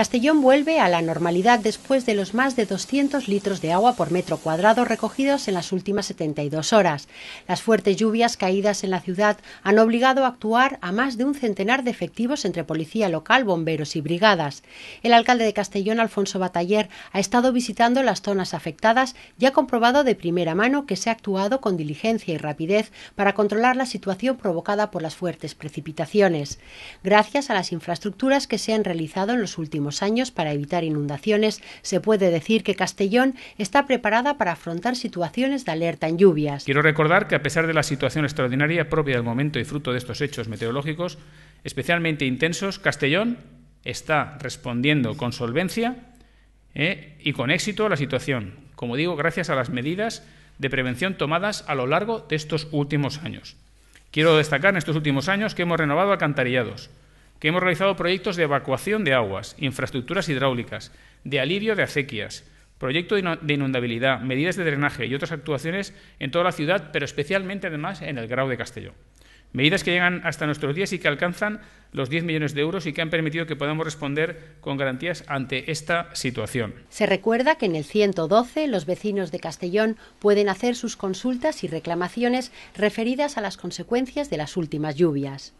Castellón vuelve a la normalidad después de los más de 200 litros de agua por metro cuadrado recogidos en las últimas 72 horas. Las fuertes lluvias caídas en la ciudad han obligado a actuar a más de un centenar de efectivos entre policía local, bomberos y brigadas. El alcalde de Castellón, Alfonso Bataller, ha estado visitando las zonas afectadas y ha comprobado de primera mano que se ha actuado con diligencia y rapidez para controlar la situación provocada por las fuertes precipitaciones. Gracias a las infraestructuras que se han realizado en los últimos años para evitar inundaciones, se puede decir que Castellón está preparada para afrontar situaciones de alerta en lluvias. Quiero recordar que a pesar de la situación extraordinaria propia del momento y fruto de estos hechos meteorológicos, especialmente intensos, Castellón está respondiendo con solvencia eh, y con éxito a la situación, como digo, gracias a las medidas de prevención tomadas a lo largo de estos últimos años. Quiero destacar en estos últimos años que hemos renovado alcantarillados, que hemos realizado proyectos de evacuación de aguas, infraestructuras hidráulicas, de alivio de acequias, proyecto de inundabilidad, medidas de drenaje y otras actuaciones en toda la ciudad, pero especialmente además en el Grau de Castellón. Medidas que llegan hasta nuestros días y que alcanzan los 10 millones de euros y que han permitido que podamos responder con garantías ante esta situación. Se recuerda que en el 112 los vecinos de Castellón pueden hacer sus consultas y reclamaciones referidas a las consecuencias de las últimas lluvias.